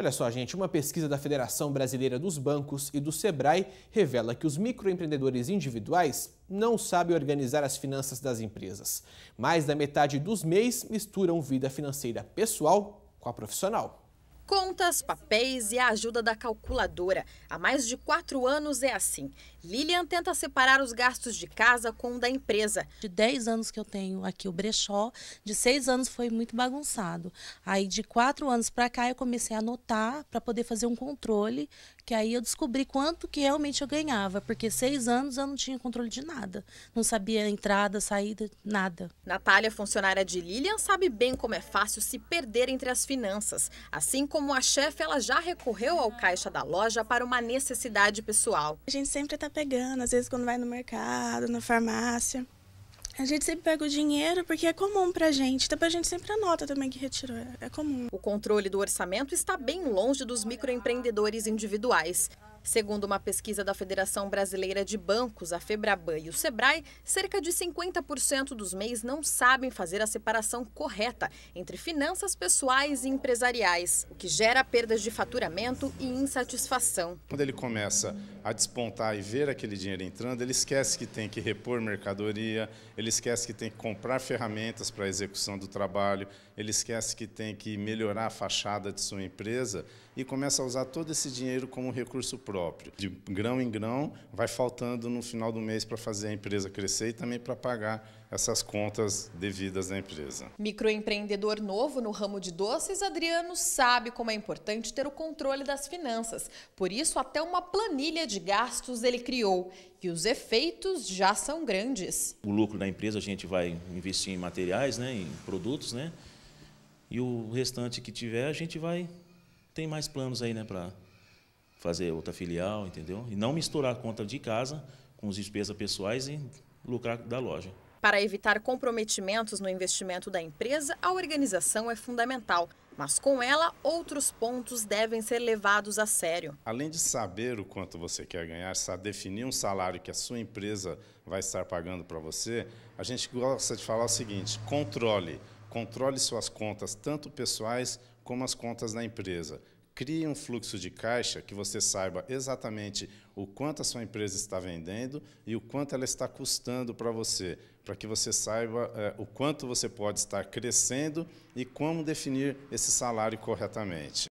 Olha só, gente, uma pesquisa da Federação Brasileira dos Bancos e do Sebrae revela que os microempreendedores individuais não sabem organizar as finanças das empresas. Mais da metade dos mês misturam vida financeira pessoal com a profissional. Contas, papéis e a ajuda da calculadora. Há mais de quatro anos é assim. Lilian tenta separar os gastos de casa com o da empresa. De dez anos que eu tenho aqui o brechó, de seis anos foi muito bagunçado. Aí de quatro anos para cá eu comecei a anotar para poder fazer um controle, que aí eu descobri quanto que realmente eu ganhava, porque seis anos eu não tinha controle de nada. Não sabia entrada, saída, nada. Natália, funcionária de Lilian, sabe bem como é fácil se perder entre as finanças. Assim como como a chefe, ela já recorreu ao caixa da loja para uma necessidade pessoal. A gente sempre está pegando, às vezes quando vai no mercado, na farmácia. A gente sempre pega o dinheiro porque é comum pra gente. Então a gente sempre anota também que retirou. É, é comum. O controle do orçamento está bem longe dos microempreendedores individuais. Segundo uma pesquisa da Federação Brasileira de Bancos, a Febraban e o Sebrae, cerca de 50% dos MEIs não sabem fazer a separação correta entre finanças pessoais e empresariais, o que gera perdas de faturamento e insatisfação. Quando ele começa a despontar e ver aquele dinheiro entrando, ele esquece que tem que repor mercadoria, ele esquece que tem que comprar ferramentas para a execução do trabalho, ele esquece que tem que melhorar a fachada de sua empresa e começa a usar todo esse dinheiro como recurso próprio próprio. De grão em grão, vai faltando no final do mês para fazer a empresa crescer e também para pagar essas contas devidas da empresa. Microempreendedor novo no ramo de doces, Adriano sabe como é importante ter o controle das finanças. Por isso, até uma planilha de gastos ele criou. E os efeitos já são grandes. O lucro da empresa a gente vai investir em materiais, né, em produtos, né? E o restante que tiver, a gente vai. Tem mais planos aí, né, para fazer outra filial, entendeu? E não misturar a conta de casa com as despesas pessoais e lucrar da loja. Para evitar comprometimentos no investimento da empresa, a organização é fundamental. Mas com ela, outros pontos devem ser levados a sério. Além de saber o quanto você quer ganhar, saber definir um salário que a sua empresa vai estar pagando para você, a gente gosta de falar o seguinte: controle. Controle suas contas, tanto pessoais como as contas da empresa. Crie um fluxo de caixa que você saiba exatamente o quanto a sua empresa está vendendo e o quanto ela está custando para você, para que você saiba é, o quanto você pode estar crescendo e como definir esse salário corretamente.